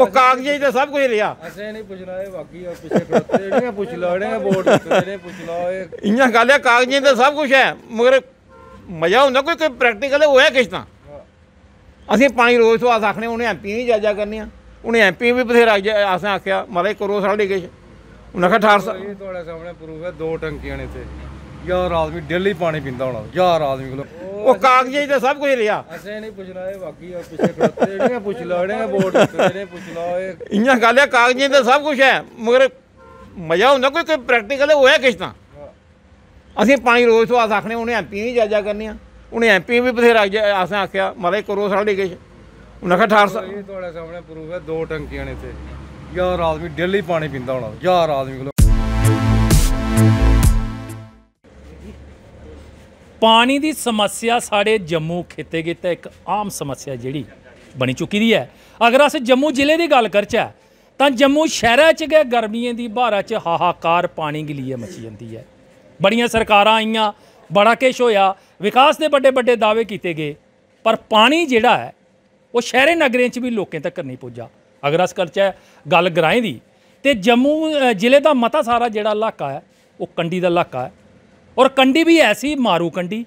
ਉਹ ਕਾਗਜ਼ੇ ਤੇ ਸਭ ਕੁਝ ਲਿਆ ਅਸੀਂ ਨਹੀਂ ਪੁੱਛਣਾ ਇਹ ਵਾਕੀ ਆ ਪਿੱਛੇ ਖੜਤੇ ਜਿਹੜੀਆਂ ਪੁੱਛ ਲੜੀਆਂ ਬੋਰਡ ਜਿਹੜੇ ਪੁੱਛ ਲਾ ਇਹ ਇੰਨਾ ਗੱਲ ਹੈ ਕਾਗਜ਼ੇ ਤੇ ਸਭ ਕੁਝ ਹੈ ਮਗਰ ਮਜ਼ਾ ਹੁੰਦਾ ਕੋਈ ਕੋਈ ਪ੍ਰੈਕਟੀਕਲ ਹੋਇਆ ਕਿਸ ਤਾਂ ਅਸੀਂ ਪਾਣੀ ਰੋਜ਼ ਤੋਂ ਆਸ ਆਖਣੇ ਉਹਨੇ ਐਮਪੀ ਨਹੀਂ ਜਾਜਾ ਕਰਨੀ ਆ ਉਹਨੇ ਐਮਪੀ ਵੀ ਬਥੇਰਾ ਅਸਾਂ ਆਖਿਆ ਮਾਰੇ ਕਰੋ ਸਾਡੇ ਕਿਛ ਉਹਨਾਂ ਕਹਾ 1800 ਇਹ ਤੁਹਾਡੇ ਸਾਹਮਣੇ ਪ੍ਰੂਫ ਹੈ ਦੋ ਟੰਕੀਆਂ ਨੇ ਇੱਥੇ ਯਾਰ ਆਦਮੀ ਡੇਲੀ ਪਾਣੀ ਪੀਂਦਾ ਹੋਣਾ ਯਾਰ ਆਦਮੀ ਕੋਲ ਉਹ ਕਾਗਜ਼ੇ ਤੇ ਸਭ ਕੁਝ ਲਿਆ ਅਸੀਂ ਨਹੀਂ ਪੁੱਛਣਾ ਇਹ ਬਾਕੀ ਆ ਪਿੱਛੇ ਖੜਤੇ ਜਿਹੜੀਆਂ ਪੁੱਛ ਲਾ ਜਿਹੜੀਆਂ ਪੁੱਛ ਲਾ ਇਹ ਇੰਨਾ ਗੱਲ ਹੈ ਕਾਗਜ਼ੇ ਤੇ ਸਭ ਕੁਝ ਹੈ ਮਗਰ ਮਜ਼ਾ ਹੁੰਦਾ ਕੋਈ ਪ੍ਰੈਕਟੀਕਲ ਹੋਇਆ ਕਿਸ ਤਾਂ ਅਸੀਂ ਪਾਣੀ ਰੋਜ਼ ਤੋਂ ਆਸ ਆਖਣੇ ਉਹਨੇ ਐਮਪੀ ਨਹੀਂ ਜਾਜਾ ਕਰਨੀਆਂ ਆ ਉਹਨੇ ਐਮਪੀ ਵੀ ਬਥੇਰਾ ਅਸਾਂ ਆਖਿਆ ਮਾਰੇ ਕਰੋ ਸਾਡੇ ਕਿਛ ਉਹਨਾਂ ਕਹਾ 18 ਇਹ ਤੁਹਾਡੇ ਸਾਹਮਣੇ ਪ੍ਰੂਫ ਹੈ ਦੋ ਟੰਕੀਆਂ ਨੇ ਇੱਥੇ ਯਾਰ ਆਦਮੀ ਡੇਲੀ ਪਾਣੀ ਪੀਂਦਾ ਹੋਣਾ ਯਾਰ ਆਦਮੀ ਕੋਲ ਪਾਣੀ ਦੀ ਸਮੱਸਿਆ ਸਾਡੇ ਜੰਮੂ ਗੇ ਤਾਂ ਇੱਕ ਆਮ ਸਮੱਸਿਆ ਜਿਹੜੀ ਬਣੀ ਚੁੱਕੀ ਦੀ ਹੈ ਅਗਰ ਅਸੀਂ ਜੰਮੂ ਜ਼ਿਲ੍ਹੇ ਦੀ ਗੱਲ ਕਰਚਾ ਤਾਂ ਜੰਮੂ ਸ਼ਹਿਰਾਂ 'ਚ ਗਏ ਗਰਮੀਆਂ ਦੀ ਬਹਾਰਾਂ 'ਚ ਹਾਹਾਕਾਰ ਪਾਣੀ ਲਈ ਮਚੀ ਜਾਂਦੀ ਹੈ ਬੜੀਆਂ ਸਰਕਾਰਾਂ ਆਈਆਂ ਬੜਾ ਕੇਸ਼ ਹੋਇਆ ਵਿਕਾਸ ਦੇ ਵੱਡੇ ਵੱਡੇ ਦਾਅਵੇ ਕੀਤੇ ਗਏ ਪਰ ਪਾਣੀ ਜਿਹੜਾ ਹੈ ਉਹ ਸ਼ਹਿਰੇ ਨਗਰਾਂ 'ਚ ਵੀ ਲੋਕਾਂ ਤੱਕ ਨਹੀਂ ਪਹੁੰਚਾ ਅਗਰ ਅਸ ਕਰਚਾ ਗੱਲ ਗਰਾਂ ਦੀ ਤੇ ਜੰਮੂ ਜ਼ਿਲ੍ਹੇ ਦਾ ਮਤਾ ਸਾਰਾ ਜਿਹੜਾ ਇਲਾਕਾ ਹੈ ਉਹ ਕੰਡੀ ਦਾ ਇਲਾਕਾ ਹੈ ਔਰ ਕੰਡੀ ਵੀ ਐਸੀ ਮਾਰੂ ਕੰਡੀ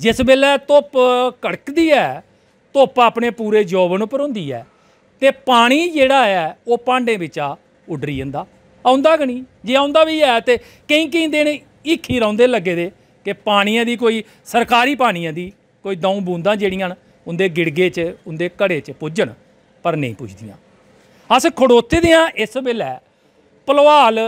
ਜਿਸ ਵੇਲੇ ਧੁੱਪ ਕੜਕਦੀ ਹੈ ਧੁੱਪ ਆਪਣੇ ਪੂਰੇ ਜੋਬਨ ਉੱਪਰ ਹੁੰਦੀ ਹੈ ਤੇ ਪਾਣੀ ਜਿਹੜਾ ਹੈ ਉਹ ਪਾਂਡੇ ਵਿੱਚ ਆ ਉਡਰੀ ਜਾਂਦਾ ਆਉਂਦਾ ਕਿ ਨਹੀਂ ਜੇ ਆਉਂਦਾ ਵੀ ਹੈ ਤੇ ਕਈ ਕਈ ਦਿਨ ਇੱਕ ਹੀ ਰੌਂਦੇ ਲੱਗੇ ਦੇ ਕਿ ਪਾਣੀਆਂ ਦੀ ਕੋਈ ਸਰਕਾਰੀ ਪਾਣੀਆਂ ਦੀ ਕੋਈ ਦਉ ਬੂੰਦਾਂ ਜਿਹੜੀਆਂ ਉਹਦੇ ਗਿੜਗੇ 'ਚ ਉਹਦੇ ਘੜੇ 'ਚ ਪੁੱਜਣ ਪਰ ਨਹੀਂ ਪੁੱਜਦੀਆਂ ਅਸ ਖੜੋਤੇ ਦੇ ਆ ਇਸ ਵੇਲੇ ਪਲਵਾਲ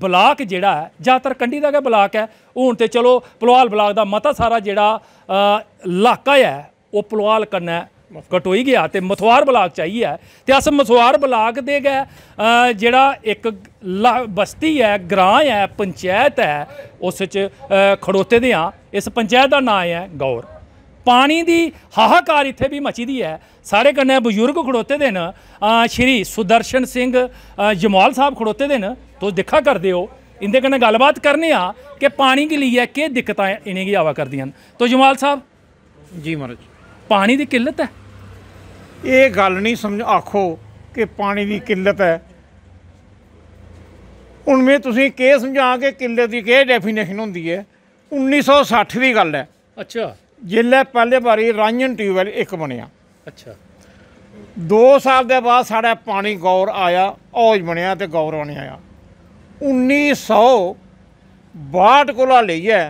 ਬਲਾਕ ਜਿਹੜਾ ਹੈ ਜ਼ਿਆਦਾਤਰ ਕੰਢੀ ਦਾ ਬਲਾਕ ਹੈ ਹੁਣ ਤੇ ਚਲੋ ਪਲਵਾਲ ਬਲਾਕ ਦਾ ਮਤਾ ਸਾਰਾ ਜਿਹੜਾ ਇਲਾਕਾ ਹੈ ਉਹ ਪਲਵਾਲ ਕੰਨਾ ਕਟੋਈ ਗਿਆ ਤੇ ਮਥਵਾਰ ਬਲਾਕ ਚਾਹੀਏ ਤੇ ਅਸ ਮਥਵਾਰ ਬਲਾਕ ਦੇ ਗਏ ਜਿਹੜਾ ਇੱਕ ਬਸਤੀ ਹੈ ਗ੍ਰਾਂ ਹੈ ਪੰਚਾਇਤ ਹੈ ਉਸ ਚ ਖੜੋਤੇ ਦੇ ਆ ਇਸ ਪੰਚਾਇਤ ਦਾ ਨਾਮ ਹੈ ਗੌਰ ਪਾਣੀ ਦੀ ਹਾਹਾਕਾਰ ਇੱਥੇ ਵੀ ਮਚੀ ਹੈ ਸਾਰੇ ਕੰਨੇ ਬਜ਼ੁਰਗ ਖੜੋਤੇ ਦੇ ਨਾ ਆ ਸ਼੍ਰੀ ਸੁਦਰਸ਼ਨ ਸਿੰਘ ਜਮਾਲ ਸਾਹਿਬ ਖੜੋਤੇ ਦੇ ਨਾ ਤੋ ਦੇਖਾ ਕਰਦੇ ਹੋ ਇੰਦੇ ਕੰਨੇ ਗੱਲਬਾਤ ਕਰਨੇ ਆ ਕਿ ਪਾਣੀ ਕੀ ਲਈ ਹੈ ਕਿ ਦਿੱਕਤਾਂ ਇਹਨੇ ਕੀ ਆਵਾ ਕਰਦੀਆਂ ਤੋ ਜਮਾਲ ਸਾਹਿਬ ਜੀ ਮਹਾਰਾਜ ਪਾਣੀ ਦੀ ਕਿੱਲਤ ਹੈ ਇਹ ਗੱਲ ਨਹੀਂ ਸਮਝ ਆਖੋ ਕਿ ਪਾਣੀ ਦੀ ਕਿੱਲਤ ਹੈ ਹੁਣ ਮੈਂ ਤੁਸੀਂ ਕੀ ਸਮਝਾ ਕੇ ਕਿੱਲੇ ਦੀ ਕੀ ਡੈਫੀਨੇਸ਼ਨ ਹੁੰਦੀ ਹੈ 1960 ਦੀ ਗੱਲ ਹੈ ਅੱਛਾ ਜਿੱਲੇ ਪਹਿਲੇ ਵਾਰੀ ਰਾਂਝਨ ਟਿਊਬਲ ਇੱਕ ਬਣਿਆ ਅੱਛਾ 2 ਸਾਲ ਦੇ ਬਾਅਦ ਸਾਡਾ ਪਾਣੀ ਗੌਰ ਆਇਆ ਔਜ ਬਣਿਆ ਤੇ ਗੌਰ ਆਣੇ ਆਇਆ 1900 1962 ਕੋਲਾ ਲਈਏ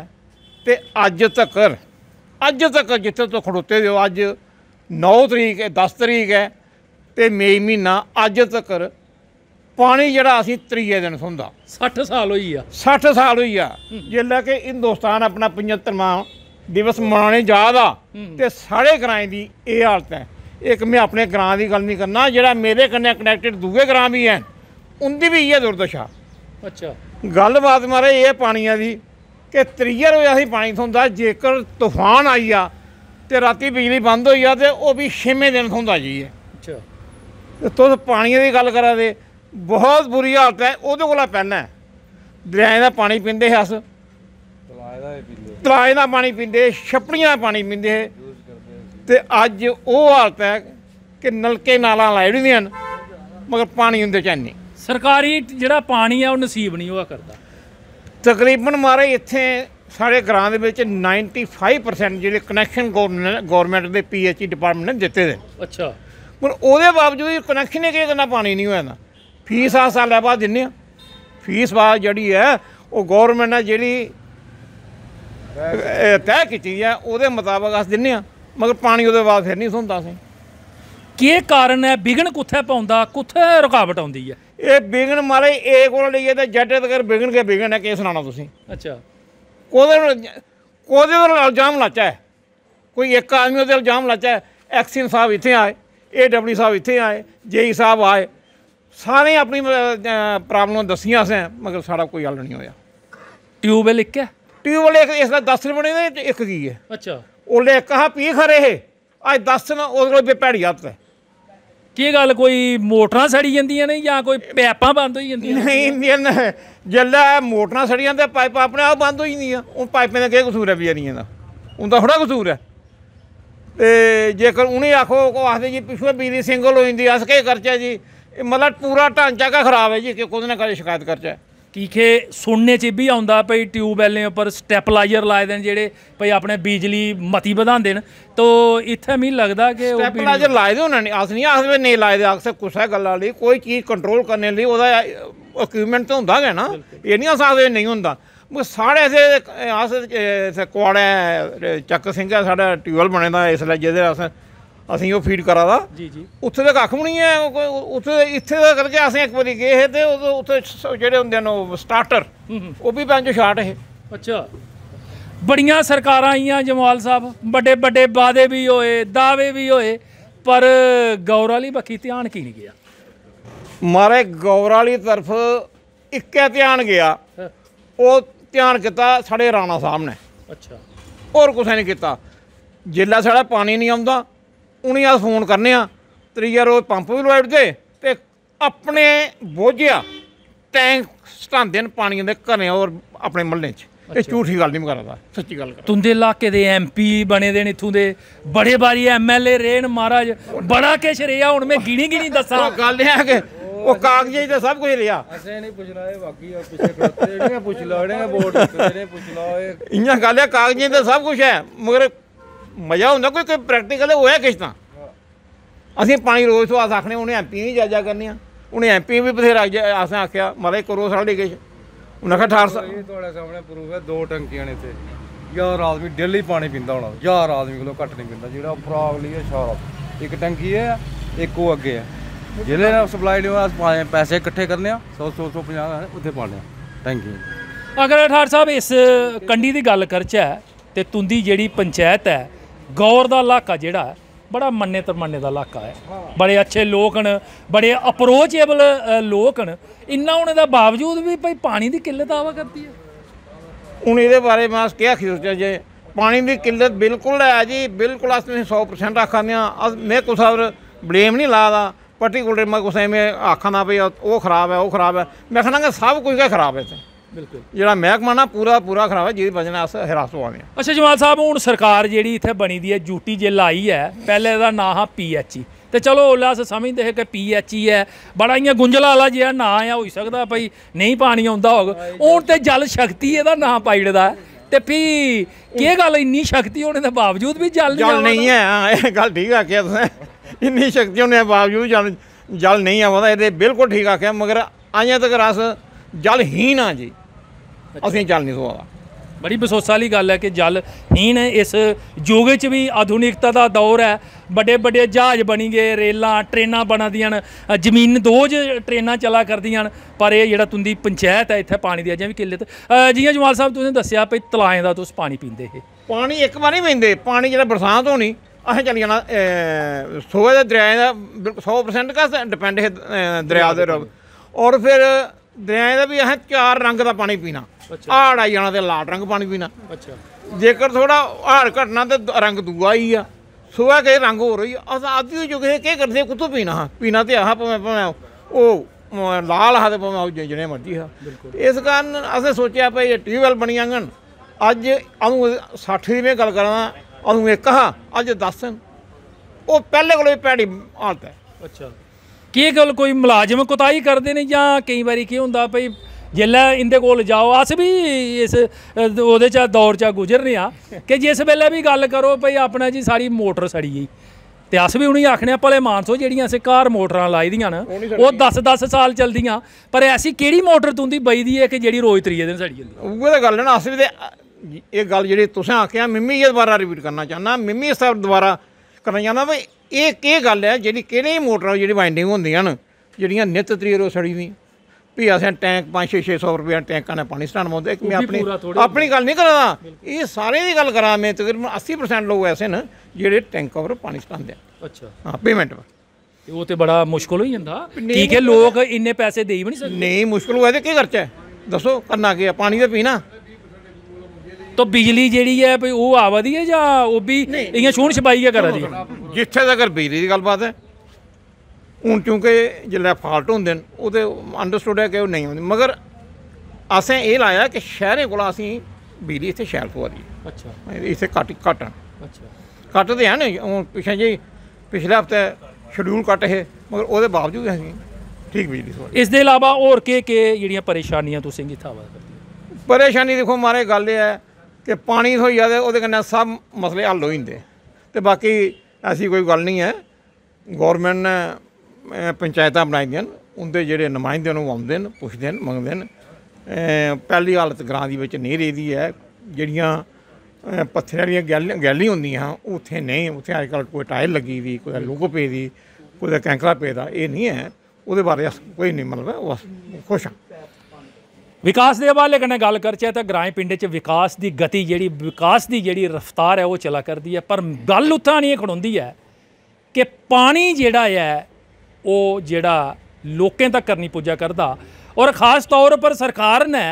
ਤੇ ਅੱਜ ਤੱਕ ਅੱਜ ਤੱਕ ਜਿੱਥੇ ਤੋਂ ਖੜੋਤੇ ਹੋ ਅੱਜ 9 ਤਰੀਕ ਹੈ 10 ਤਰੀਕ ਹੈ ਤੇ ਮਈ ਮਹੀਨਾ ਅੱਜ ਤੱਕ ਪਾਣੀ ਜਿਹੜਾ ਅਸੀਂ ਤਰੀਏ ਦਿਨ ਸੁੰਦਾ 60 ਸਾਲ ਹੋਈ ਆ 60 ਸਾਲ ਹੋਈ ਆ ਜੇ ਲੈ ਕੇ ਹਿੰਦੁਸਤਾਨ ਆਪਣਾ 75ਵਾਂ ਦਿਵਸ ਮਨਾਉਣੇ ਜਾਦਾ ਤੇ ਸਾਰੇ ਗ੍ਰਾਂ ਦੀ ਇਹ ਹਾਲਤ ਹੈ ਇੱਕ ਮੈਂ ਆਪਣੇ ਗ੍ਰਾਂ ਦੀ ਗੱਲ ਨਹੀਂ ਕਰਨਾ ਜਿਹੜਾ ਮੇਰੇ ਕੰਨੇ ਕਨੈਕਟਡ ਦੂਗੇ ਗ੍ਰਾਂ ਵੀ ਹੈ ਉਹਦੀ ਵੀ ਇਹ ਦੁਰਦਸ਼ਾ ਅੱਛਾ ਗੱਲਬਾਤ ਮਾਰੇ ਇਹ ਪਾਣੀਆਂ ਦੀ ਕਿ ਤਰੀਅਰ ਹੋਇਆ ਸੀ ਪਾਣੀ ਹੁੰਦਾ ਜੇਕਰ ਤੂਫਾਨ ਆਈਆ ਤੇ ਰਾਤੀ ਬਿਜਲੀ ਬੰਦ ਹੋਈ ਆ ਤੇ ਉਹ ਵੀ ਛੇਵੇਂ ਦਿਨ ਹੁੰਦਾ ਜੀ ਹੈ ਅੱਛਾ ਤੇ ਤੁਸੀਂ ਦੀ ਗੱਲ ਕਰਾਦੇ ਦੇ ਬਹੁਤ ਬੁਰੀ ਹਾਲਤ ਹੈ ਉਹਦੇ ਕੋਲਾ ਪੈਣਾ ਦਰਿਆ ਦਾ ਪਾਣੀ ਪੀਂਦੇ ਹੱਸ ਤਰਾਏ ਦਾ ਪਾਣੀ ਪੀਂਦੇ ਛਪੜੀਆਂ ਦਾ ਪਾਣੀ ਪੀਂਦੇ ਤੇ ਅੱਜ ਉਹ ਹਾਲਤ ਹੈ ਕਿ ਨਲਕੇ ਨਾਲਾਂ ਲਾਏ ਹੁੰਦੇ ਹਨ ਮਗਰ ਪਾਣੀ ਹੁੰਦੇ ਚਾਨੀ ਸਰਕਾਰੀ ਜਿਹੜਾ ਪਾਣੀ ਆ ਉਹ ਨਸੀਬ ਨਹੀਂ ਹੋਆ ਕਰਦਾ ਤਕਰੀਬਨ ਮਾਰੇ ਇੱਥੇ ਸਾਰੇ ਗ੍ਰਾਮ ਦੇ ਵਿੱਚ 95% ਜਿਹੜੇ ਕਨੈਕਸ਼ਨ ਗਵਰਨਮੈਂਟ ਦੇ ਪੀਐਚਈ ਡਿਪਾਰਟਮੈਂਟ e ਨੇ ਦਿੱਤੇ ਦੇ ਅੱਛਾ ਪਰ ਉਹਦੇ ਬਾਵਜੂਦ ਕਨੈਕਸ਼ਨ ਹੀ ਕਿਹਦਾ ਪਾਣੀ ਨਹੀਂ ਹੋਇਆ ਨਾ ਫੀਸ ਆ ਸਾਲ ਬਾਅਦ ਦਿੰਨੇ ਆ ਫੀਸ ਬਾਅਦ ਜਿਹੜੀ ਹੈ ਉਹ ਗਵਰਨਮੈਂਟ ਨੇ ਜਿਹੜੀ ਇਹ ਤੈਅ ਕੀਤੀ ਆ ਉਹਦੇ ਮੁਤਾਬਕ ਅਸ ਦਿੰਨੇ ਆ ਮਗਰ ਪਾਣੀ ਉਹਦੇ ਬਾਅਦ ਫਿਰ ਨਹੀਂ ਸੁਣਦਾ ਸੀ ਕੀ ਕਾਰਨ ਹੈ ਵਿਗਣ ਕੁੱਥੇ ਪਾਉਂਦਾ ਕੁੱਥੇ ਰੁਕਾਵਟ ਆਉਂਦੀ ਹੈ ਇਹ ਵਿਗਣ ਮਾਰੇ ਏ ਕੋਲ ਲਈਏ ਤੇ ਜੱਟ ਤੱਕਰ ਵਿਗਣ ਕੇ ਵਿਗਣ ਹੈ ਕੀ ਸੁਣਾਣਾ ਤੁਸੀਂ ਅੱਛਾ ਕੋਦੇ ਕੋਦੇ ਦਾ ਇਲਜ਼ਾਮ ਲਾਚਾ ਹੈ ਕੋਈ ਇੱਕ ਆਦਮੀ ਤੇ ਇਲਜ਼ਾਮ ਲਾਚਾ ਐਕਸਿਨ ਸਾਹਿਬ ਇੱਥੇ ਆਏ ਏ ਡਬਲਯੂ ਸਾਹਿਬ ਇੱਥੇ ਆਏ ਜੇਈ ਸਾਹਿਬ ਆਏ ਸਾਰੇ ਆਪਣੀ ਪ੍ਰੋਬਲਮ ਦੱਸੀਆਂ ਸੈਂ ਮਗਰ ਸਾਡਾ ਕੋਈ ਹੱਲ ਨਹੀਂ ਹੋਇਆ ਟਿਊਬ ਇੱਕ ਹੈ ट्यूबवेल एक इसका दस ਬਣੇ ਨੇ ਇੱਕ ਕੀ ਹੈ ਅੱਛਾ ओले कहा पी खरे हे अज दस ना ओह्दे ਵੀ भैड़ी हालत ਤੇ ਕੀ ਗੱਲ ਕੋਈ ਮੋਟਰਾਂ ਸੜੀ ਜਾਂਦੀਆਂ ਨੇ ਜਾਂ ਕੋਈ ਪਾਈਪਾਂ ਬੰਦ ਹੋਈ ਜਾਂਦੀਆਂ ਨੇ ਨਹੀਂ ਜੱਲਾ ਮੋਟਰਾਂ ਸੜੀਆਂ ਤੇ ਪਾਈਪਾਂ ਆਪਣੇ ਆਪ ਬੰਦ ਹੋਈ ਨਹੀਂ ਆ ਉਹ ਪਾਈਪਾਂ ਦਾ ਕੀ ਕਸੂਰ ਹੈ ਵਿਚਾਰੀਆਂ ਦਾ ਉਹਦਾ ਥੋੜਾ ਕਸੂਰ ਹੈ ਤੇ ਜੇਕਰ ਉਹਨੇ ਆਖੋ ਕੋ ਆਖਦੇ ਜੀ ਪਿੱਛੇ ਬਿਜਲੀ ਸਿੰਗਲ ਹੋ ਜਾਂਦੀ ਅਸ ਕੀ ਖਰਚਾ ਜੀ ਇਹ ਮਤਲਬ ਪੂਰਾ ਢਾਂਚਾ ਕਾ ਖਰਾਬ ਹੈ ਜੀ ਕਿ ਕੋਈ ਨਾ ਕਰੇ ਸ਼ਿਕਾਇਤ ਕਰਚਾ ਕੀਖੇ ਸੁਣਨੇ 'ਚ ਵੀ ਆਉਂਦਾ ਭਈ ਟਿਊਬ ਵੈਲੇ ਉੱਪਰ ਸਟੈਪਲਾਈਜ਼ਰ ਲਾਏ ਦੇਣ ਜਿਹੜੇ ਭਈ ਆਪਣੇ ਬਿਜਲੀ ਮਤੀ ਵਧਾਉਂਦੇ ਨੇ ਤੋ ਇੱਥੇ ਮੈਨੂੰ ਲੱਗਦਾ ਕਿ ਸਟੈਪਲਾਈਜ਼ਰ ਲਾਏ ਦੇ ਉਹਨਾਂ ਨੇ ਆਸ ਨਹੀਂ ਆਸ ਵਿੱਚ ਨਹੀਂ ਲਾਏ ਦੇ ਅਕਸਰ ਕੁਛ ਗੱਲਾਂ ਲਈ ਕੋਈ ਚੀਜ਼ ਕੰਟਰੋਲ ਕਰਨ ਲਈ ਉਹਦਾ ਇਕਵਿਪਮੈਂਟ ਤਾਂ ਹੁੰਦਾ ਹੈ ਨਾ ਇਹ ਨਹੀਂ ਆਸ ਨਹੀਂ ਹੁੰਦਾ ਉਹ ਸਾਰੇ ਸੇ ਆਸ ਕੋੜਾ ਚੱਕ ਸਿੰਘ ਸਾਡਾ ਟਿਊਬਲ ਬਣਦਾ ਇਸ ਲਈ ਜਿਹਦੇ ਆਸ ਅਸੀਂ ਉਹ ਫੀਡ ਕਰਾਦਾ ਜੀ ਜੀ ਉੱਥੇ ਦਾ ਕੱਖ ਵੀ ਨਹੀਂ ਹੈ ਉੱਥੇ ਇੱਥੇ ਦਾ ਕਰਕੇ ਅਸੀਂ ਇੱਕ ਵਾਰੀ ਗਏ ਤੇ ਉੱਥੇ ਜਿਹੜੇ ਹੁੰਦੇ ਨੇ ਉਹ ਸਟਾਰਟਰ ਉਹ ਵੀ ਪੰਜ ਸ਼ਾਟ ਇਹ ਅੱਛਾ ਬੜੀਆਂ ਸਰਕਾਰਾਂ ਆਈਆਂ ਜਮਾਲ ਸਾਹਿਬ ਵੱਡੇ ਵੱਡੇ ਵਾਅਦੇ ਵੀ ਹੋਏ ਦਾਅਵੇ ਵੀ ਹੋਏ ਪਰ ਗੌਰ ਵਾਲੀ ਬਾਕੀ ਧਿਆਨ ਕੀ ਨਹੀਂ ਗਿਆ ਮਾਰੇ ਗੌਰ ਵਾਲੀ ਤਰਫ ਹੈ ਧਿਆਨ ਗਿਆ ਉਹ ਧਿਆਨ ਕੀਤਾ ਸਾਡੇ ਰਾਣਾ ਸਾਹਿਬ ਨੇ ਅੱਛਾ ਹੋਰ ਕੁਛ ਨਹੀਂ ਕੀਤਾ ਜਿੱਲਾ ਸਾਡਾ ਪਾਣੀ ਨਹੀਂ ਆਉਂਦਾ ਉਣੀ ਆ ਫੋਨ ਕਰਨੇ ਆ ਤਰੀਆ ਰੋਜ਼ ਪੰਪ ਵੀ ਲਵਾੜ ਦੇ ਤੇ ਆਪਣੇ ਬੋਝਿਆ ਟੈਂਕ ਸਟਾਂਦੇ ਨੇ ਪਾਣੀ ਦੇ ਘਰੇ ਔਰ ਆਪਣੇ ਮੱਲੇ 'ਚ ਇਹ ਝੂਠੀ ਗੱਲ ਨਹੀਂ ਕਰਦਾ ਸੱਚੀ ਗੱਲ ਕਰ ਤੁੰਦੇ ਇਲਾਕੇ ਦੇ ਐਮਪੀ ਬਣੇ ਦੇ ਨੇ ਇਥੋਂ ਦੇ ਬੜੇ ਬਾਰੀ ਐਮਐਲਏ ਰੇਣ ਮਹਾਰਾਜ ਬੜਾ ਕੇ ਸ਼ਰੇਆ ਹੁਣ ਮੈਂ ਗਿਣੀ ਗਿਣੀ ਦੱਸਾਂ ਉਹ ਗੱਲ ਇਹ ਕੇ ਕਿ ਉਹ ਕਾਗਜ਼ੇ ਤੇ ਸਭ ਕੁਝ ਰਿਹਾ ਅਸੇ ਨਹੀਂ ਪੁੱਛਣਾ ਇਹ ਬਾਕੀ ਆ ਪਿੱਛੇ ਖੜਤੇ ਜਿਹੜੀਆਂ ਪੁੱਛ ਲਾੜੀਆਂ ਵੋਟ ਦਿੱਤੇ ਨੇ ਪੁੱਛ ਲਾ ਇਹ ਇੰਨਾ ਗੱਲ ਹੈ ਕਾਗਜ਼ੇ ਤੇ ਸਭ ਕੁਝ ਹੈ ਮਗਰ ਮਜ਼ਾ ਹੁੰਦਾ ਕੋਈ ਕੋਈ ਪ੍ਰੈਕਟੀਕਲ ਹੋਇਆ ਕਿਸ ਤਾਂ ਅਸੀਂ ਪਾਣੀ ਰੋਜ਼ ਤੋਂ ਆਸ ਆਖਨੇ ਉਹਨੇ ਐਮਪੀ ਨਹੀਂ ਜਾਜਾ ਕਰਨੀ ਆ ਉਹਨੇ ਐਮਪੀ ਵੀ ਬਥੇਰਾ ਆਸਾਂ ਆਖਿਆ ਮਾਰੇ ਕਰੋ ਸਾਡੇ ਕਿਸ਼ ਉਹਨਾਂ ਕਾ 1800 ਇਹ ਤੁਹਾਡੇ ਸਾਹਮਣੇ ਪ੍ਰੂਫ ਹੈ ਦੋ ਟੰਕੀਆਂ ਨੇ ਇੱਥੇ ਯਾਰ ਆਦਮੀ ਡੇਲੀ ਪਾਣੀ ਪੀਂਦਾ ਹੋਣਾ ਯਾਰ ਆਦਮੀ ਕੋਲੋਂ ਘੱਟ ਨਹੀਂ ਪੀਂਦਾ ਜਿਹੜਾ ਲਈ ਹੈ ਸ਼ਾਰਪ ਇੱਕ ਟੰਕੀ ਹੈ ਇੱਕ ਉਹ ਅੱਗੇ ਹੈ ਜਿਹਨੇ ਨਾਲ ਸਪਲਾਈ ਲਿਓ ਪੈਸੇ ਇਕੱਠੇ ਕਰਨੇ ਆ 100 100 150 ਉੱਥੇ ਪਾਣੇ ਆ ਯੂ ਅਗਰ ਠਾਰ ਸਾਹਿਬ ਇਸ ਕੰਡੀ ਦੀ ਗੱਲ ਕਰਚਾ ਤੇ ਤੁੰਦੀ ਜਿਹੜੀ ਪੰਚਾਇਤ ਹੈ ਗੌਰ ਦਾ ਇਲਾਕਾ ਜਿਹੜਾ ਬੜਾ ਮੰਨੇ ਤਰਮੰਨੇ ਦਾ ਇਲਾਕਾ ਹੈ ਬੜੇ ਅੱਛੇ ਲੋਕ ਹਨ ਬੜੇ ਅਪਰੋਚੇਬਲ ਲੋਕ ਹਨ ਇੰਨਾ ਉਹਨਾਂ ਦਾ ਬਾਵਜੂਦ ਵੀ ਭਾਈ ਪਾਣੀ ਦੀ ਕਿੱਲਤ ਆਵਾ ਕਰਦੀ ਹੈ ਹੁਣ ਇਹਦੇ ਬਾਰੇ ਮੈਂ ਕਿਹਾ ਕਿ ਜੇ ਪਾਣੀ ਦੀ ਕਿੱਲਤ ਬਿਲਕੁਲ ਹੈ ਜੀ ਬਿਲਕੁਲ ਅਸੀਂ 100% ਆਖਾਂਦੇ ਆ ਮੈਂ ਕੁਛ ਬਲੇਮ ਨਹੀਂ ਲਾਦਾ ਪਾਰਟਿਕੂਲਰ ਮੈਂ ਕੁਛ ਐਵੇਂ ਆਖਾਂ ਨਾ ਵੀ ਉਹ ਖਰਾਬ ਹੈ ਉਹ ਖਰਾਬ ਹੈ ਮੈਂ ਕਹਿੰਦਾ ਸਭ ਕੁਝ ਖਰਾਬ ਹੈ ਤੇ ਬਿਲਕੁਲ ਜਿਹੜਾ ਮਹਿਕਮਾ ਨਾ ਪੂਰਾ ਪੂਰਾ ਖਰਾਬ ਹੈ ਜਿਹਦੀ ਵਜ੍ਹਾ ਨਾਲ ਅਸ ਹਰਾਸ ਆਵੇ ਅੱਛਾ ਜਮਾਲ ਸਾਹਿਬ ਹੁਣ ਸਰਕਾਰ ਜਿਹੜੀ ਇੱਥੇ ਬਣੀ ਦੀ ਹੈ ਜੂਟੀ ਜੇ ਲਾਈ ਹੈ ਪਹਿਲੇ ਦਾ ਨਾਂ ਹੈ ਪੀਐਚਈ ਤੇ ਚਲੋ ਉਲਾਸ ਸਮਝਦੇ ਹੈ ਕਿ ਪੀਐਚਈ ਹੈ ਬੜਾ ਇਹ ਗੁੰਝਲਾ ਵਾਲਾ ਜਿਹੜਾ ਨਾਂ ਆ ਹੋਈ ਸਕਦਾ ਭਾਈ ਨਹੀਂ ਪਾਣੀ ਆਉਂਦਾ ਹੋਗਾ ਹੁਣ ਤੇ ਜਲ ਸ਼ਕਤੀ ਇਹਦਾ ਨਾਂ ਪਾਈੜਦਾ ਤੇ ਵੀ ਕੀ ਗੱਲ ਇੰਨੀ ਸ਼ਕਤੀ ਹੋਣੇ ਦੇ ਬਾਵਜੂਦ ਵੀ ਜਲ ਨਹੀਂ ਜਲ ਨਹੀਂ ਹੈ ਇਹ ਗੱਲ ਠੀਕ ਆ ਤੁਸੀਂ ਇੰਨੀ ਸ਼ਕਤੀ ਹੋਣੇ ਦੇ ਬਾਵਜੂਦ ਜਲ ਜਲ ਨਹੀਂ ਆਉਂਦਾ ਇਹਦੇ ਬਿਲਕੁਲ ਠੀਕ ਆ ਮਗਰ ਆਇਆ ਤੱਕ ਰਸ ਜਲ ਹੀ ਨਾ ਜੀ ਅਸੀਂ ਚੱਲ ਨਹੀਂ ਸਕਦਾ ਬੜੀ ਬਸੋਸ ਵਾਲੀ ਗੱਲ ਹੈ ਕਿ ਜਲ ਹੀਣ ਇਸ ਯੁੱਗ 'ਚ ਵੀ ਆਧੁਨਿਕਤਾ ਦਾ ਦੌਰ ਹੈ ਵੱਡੇ ਵੱਡੇ ਜਹਾਜ਼ ਬਣੀ ਗਏ ਰੇਲਾਂ ਟ੍ਰੇਨਾਂ ਬਣਦੀਆਂ ਜ਼ਮੀਨ ਦੋਜ ਟ੍ਰੇਨਾਂ ਚਲਾ ਕਰਦੀਆਂ ਪਰ ਇਹ ਜਿਹੜਾ ਤੁੰਦੀ ਪੰਚਾਇਤ ਹੈ ਇੱਥੇ ਪਾਣੀ ਦੀ ਅਜੇ ਵੀ ਕਿੱਲਤ ਜੀਆਂ ਜਮਾਲ ਸਾਹਿਬ ਤੁਸੀਂ ਦੱਸਿਆ ਭਈ ਤਲਾਏ ਦਾ ਤੁਸੀਂ ਪਾਣੀ ਪੀਂਦੇ ਇਹ ਪਾਣੀ ਇੱਕ ਵਾਰ ਨਹੀਂ ਪੀਂਦੇ ਪਾਣੀ ਜਿਹੜਾ ਬਰਸਾਤ ਹੋਣੀ ਅਸੀਂ ਚੱਲ ਜਾਣਾ ਸੋਹੇ ਦੇ ਦਰਿਆ ਦਾ 100% ਕਾ ਡਿਪੈਂਡ ਹੈ ਦਰਿਆ ਦੇ ਰੋਗ ਔਰ ਫਿਰ ਦਰਿਆ ਦਾ ਵੀ ਅਸੀਂ ਚਾਰ ਰੰਗ ਦਾ ਪਾਣੀ ਪੀਣਾ ਆੜ ਆ ਜਾਣਾ ਤੇ ਲਾਲ ਰੰਗ ਪਾਣੀ ਪੀਣਾ ਅੱਛਾ ਜੇਕਰ ਥੋੜਾ ਆੜ ਘਟਣਾ ਤੇ ਰੰਗ ਦੂਆ ਹੀ ਆ ਸੁਆ ਕੇ ਰੰਗ ਹੋ ਰਹੀ ਆ ਆਦੀ ਜੋ ਕਿਸੇ ਕੀ ਕਰਦੇ ਕੁੱਤੋਂ ਪੀਣਾ ਪੀਣਾ ਤੇ ਆਹ ਭਾਵੇਂ ਭਾਵੇਂ ਉਹ ਲਾਲ ਹਾ ਤੇ ਭਾਵੇਂ ਉਹ ਜਿਹੜੇ ਮਰਜੀ ਹਾ ਇਸ ਕਾਰਨ ਅਸੀਂ ਸੋਚਿਆ ਪਈ ਟਿਊਬਲ ਟਿਊਬਵੈਲ ਬਣੀਆਂ ਅੱਜ ਅਨੂ 60 ਦੀ ਮੈਂ ਗੱਲ ਕਰਾਂ ਅਨੂ ਇਹ ਕਹਾ ਅੱਜ ਦੱਸਣ ਉਹ ਪਹਿਲੇ ਕੋਲੇ ਪੈੜੀ ਹਾਲਤ ਹੈ ਅੱਛਾ ਕੀ ਗੱਲ ਕੋਈ ਮੁਲਾਜ਼ਮ ਕੁਤਾਈ ਕਰਦੇ ਨੇ ਜਾਂ ਕਈ ਵਾਰੀ ਕੀ ਹੁੰਦਾ ਭਈ ਜਿੱਲੇ ਇੰਦੇ ਕੋਲ ਜਾਓ ਅਸ ਵੀ ਇਸ ਉਹਦੇ ਚ ਦੌਰ ਚ ਗੁਜ਼ਰਨੇ ਆ ਕਿ ਜਿਸ ਵੇਲੇ ਵੀ ਗੱਲ ਕਰੋ ਭਈ ਆਪਣਾ ਜੀ ਸਾਰੀ ਮੋਟਰ ਸੜੀ ਗਈ ਤੇ ਅਸ ਵੀ ਉਣੀ ਆਖਣਿਆ ਭਲੇ ਮਾਨਸੋ ਜਿਹੜੀਆਂ ਸੇ ਕਾਰ ਮੋਟਰਾਂ ਲਾਈਦੀਆਂ ਨਾ ਉਹ 10-10 ਸਾਲ ਚਲਦੀਆਂ ਪਰ ਐਸੀ ਕਿਹੜੀ ਮੋਟਰ ਤੁੰਦੀ ਬਈਦੀ ਏ ਕਿ ਜਿਹੜੀ ਰੋਜ਼ ਤਰੀਏ ਦਿਨ ਸੜੀ ਜਾਂਦੀ ਉਹ ਤਾਂ ਗੱਲ ਨਾ ਅਸ ਵੀ ਤੇ ਇਹ ਗੱਲ ਜਿਹੜੀ ਤੁਸੀਂ ਆਖਿਆ ਮਿੰਮੀ ਇਹ ਦੁਬਾਰਾ ਰਿਪੀਟ ਕਰਨਾ ਚਾਹੁੰਦਾ ਮਿੰਮੀ ਇਸ ਤਰ੍ਹਾਂ ਦੁਬਾਰਾ ਕਰਨਾ ਚਾਹੁੰਦਾ ਭਈ ਇਹ ਕੀ ਗੱਲ ਹੈ ਜਿਹੜੀ ਕਿਹੜੀ ਮੋਟਰਾਂ ਜਿਹੜੀ ਵਾਈਂਡਿੰਗ ਹੁੰਦੀਆਂ ਨੇ ਜਿਹੜੀਆਂ ਨਿਤ ਤਰੀਏ ਰੋ ਸੜੀ ਨਹੀਂ ਵੀ ਅਸੀਂ ਟੈਂਕ 5-600 ਰੁਪਏ ਟੈਂਕਾਂ ਨਾਲ ਪਾਣੀ ਸਟਾਨ ਮੋਦੇ ਮੈਂ ਆਪਣੀ ਆਪਣੀ ਗੱਲ ਨਹੀਂ ਕਰਦਾ ਇਹ ਸਾਰੇ ਦੀ ਗੱਲ ਕਰਾਂ ਮੈਂ ਤਕਰੀਬਨ 80% ਲੋਕ ਐਸੇ ਨੇ ਜਿਹੜੇ ਟੈਂਕ ਉੱਪਰ ਪਾਣੀ ਸਟਾਨ ਆ ਅੱਛਾ ਹਾਂ ਪੇਮੈਂਟ ਤੇ ਉਹ ਤੇ ਬੜਾ ਮੁਸ਼ਕਲ ਹੋ ਜਾਂਦਾ ਠੀਕ ਹੈ ਲੋਕ ਇੰਨੇ ਪੈਸੇ ਦੇ ਹੀ ਨਹੀਂ ਸਕਦੇ ਨਹੀਂ ਮੁਸ਼ਕਲ ਹੋਇਆ ਤੇ ਕੀ ਖਰਚਾ ਦੱਸੋ ਕਰਨਾ ਕੀ ਆ ਪਾਣੀ ਦਾ ਪੀਣਾ ਤਾਂ ਬਿਜਲੀ ਜਿਹੜੀ ਹੈ ਭਈ ਉਹ ਆਵਦੀ ਹੈ ਜਾਂ ਉਹ ਵੀ ਇਹ ਛੂਣ ਛਪਾਈ ਹੈ ਕਰਾ ਦੀ ਜਿੱਥੇ ਤੱਕ ਬਿਜਲੀ ਦੀ ਗੱਲਬਾਤ ਹੈ ਹੁਣ ਕਿਉਂਕਿ ਜਿਹੜਾ ਫਾਲਟ ਹੁੰਦੇ ਨੇ ਉਹਦੇ ਅੰਡਰਸਟੂਡ ਹੈ ਕਿ ਉਹ ਨਹੀਂ ਹੁੰਦੇ ਮਗਰ ਅਸੀਂ ਇਹ ਲਾਇਆ ਕਿ ਸ਼ਹਿਰੇ ਕੋਲ ਅਸੀਂ ਬਿਜਲੀ ਇੱਥੇ ਸ਼ਹਿਰ ਪਵਾਦੀ ਅੱਛਾ ਇੱਥੇ ਕੱਟ ਕੱਟ ਅੱਛਾ ਕੱਟਦੇ ਆ ਨੇ ਹੁਣ ਪਿਛੇ ਜੀ ਪਿਛਲੇ ਹਫਤੇ ਸ਼ਡਿਊਲ ਕੱਟ ਹੈ ਮਗਰ ਉਹਦੇ ਬਾਵਜੂਦ ਅਸੀਂ ਠੀਕ ਬਿਜਲੀ ਸਵਾਰੀ ਇਸ ਦੇ ਇਲਾਵਾ ਹੋਰ ਕੀ ਕੀ ਜਿਹੜੀਆਂ ਪਰੇਸ਼ਾਨੀਆਂ ਤੁਸੀਂ ਕਿੱਥਾ ਵਾਰ ਕਰਦੇ ਪਰੇਸ਼ਾਨੀ ਦੇਖੋ ਮਾਰੇ ਗੱਲ ਇਹ ਹੈ ਕਿ ਪਾਣੀ ਹੋਈ ਜਾਂਦੇ ਉਹਦੇ ਕੰਨਾਂ ਸਭ ਮਸਲੇ ਹੱਲ ਹੋ ਜਾਂਦੇ ਤੇ ਬਾਕੀ ਐਸੀ ਕੋਈ ਗੱਲ ਨਹੀਂ ਹੈ ਗਵਰਨਮੈਂਟ ਨੇ ਪੰਚਾਇਤਾਂ ਬਣਾਈਆਂ ਨੇ ਉਹਦੇ ਜਿਹੜੇ ਨੁਮਾਇੰਦੇ ਨੂੰ ਆਉਂਦੇ ਨੇ ਪੁੱਛਦੇ ਨੇ ਮੰਗਦੇ ਨੇ ਪਹਿਲੀ ਹਾਲਤ ਗ੍ਰਾਂ ਦੀ ਵਿੱਚ ਨਹੀਂ ਰਹੀਦੀ ਹੈ ਜਿਹੜੀਆਂ ਪੱਥਰ ਵਾਲੀਆਂ ਗੈਲੀ ਹੁੰਦੀਆਂ ਉੱਥੇ ਨਹੀਂ ਉੱਥੇ ਅੱਜ ਕੱਲ ਕੋਈ ਟਾਇਲ ਲੱਗੀ ਵੀ ਕੋਈ ਲੋਗੋ ਪੇ ਦੀ ਕੋਈ ਕੈਂਕਰਾ ਪੇ ਦਾ ਇਹ ਨਹੀਂ ਹੈ ਉਹਦੇ ਬਾਰੇ ਕੋਈ ਨਹੀਂ ਮਤਲਬ ਖੁਸ਼ ਹਾਂ ਵਿਕਾਸ ਦੇ ਹਵਾਲੇ ਕਨੇ ਗੱਲ ਕਰਚੇ ਤਾਂ ਗ੍ਰਾਮ ਪਿੰਡੇ ਚ ਵਿਕਾਸ ਦੀ ਗਤੀ ਜਿਹੜੀ ਵਿਕਾਸ ਦੀ ਜਿਹੜੀ ਰਫ਼ਤਾਰ ਹੈ ਉਹ ਚਲਾ ਕਰਦੀ ਹੈ ਪਰ ਗੱਲ ਉੱਥਾਂ ਨਹੀਂ ਖੜੋਂਦੀ ਹੈ ਕਿ ਪਾਣੀ ਜਿਹੜਾ ਹੈ ਉਹ ਜਿਹੜਾ ਲੋਕਾਂ ਤੱਕ ਕਰਨੀ ਪੂਜਾ ਕਰਦਾ ਔਰ ਖਾਸ ਤੌਰ ਪਰ ਸਰਕਾਰ ਨੇ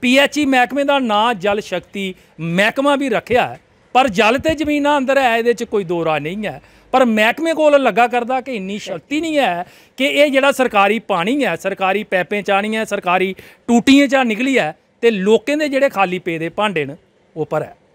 ਪੀਐਚਈ ਮਹਿਕਮੇ ਦਾ ਨਾਂ ਜਲ ਸ਼ਕਤੀ ਮਹਿਕਮਾ ਵੀ ਰੱਖਿਆ ਪਰ ਜਲ ਤੇ ਜ਼ਮੀਨਾਂ ਅੰਦਰ ਹੈ ਇਹਦੇ 'ਚ ਕੋਈ ਦੋਰਾ ਨਹੀਂ ਹੈ ਪਰ ਮਹਿਕਮੇ ਕੋਲ ਲੱਗਾ ਕਰਦਾ ਕਿ ਇੰਨੀ ਸ਼ਕਤੀ ਨਹੀਂ ਹੈ ਕਿ ਇਹ ਜਿਹੜਾ ਸਰਕਾਰੀ ਪਾਣੀ ਹੈ ਸਰਕਾਰੀ ਪੈਪੇ ਚਾਣੀ ਹੈ ਸਰਕਾਰੀ ਟੂਟੀਆਂ ਚਾ ਨਿਕਲੀ ਹੈ ਤੇ ਲੋਕਾਂ ਦੇ ਜਿਹੜੇ ਖਾਲੀ ਪੇ ਦੇ ਭਾਂਡੇ ਨੇ ਉਹ ਪਰ ਹੈ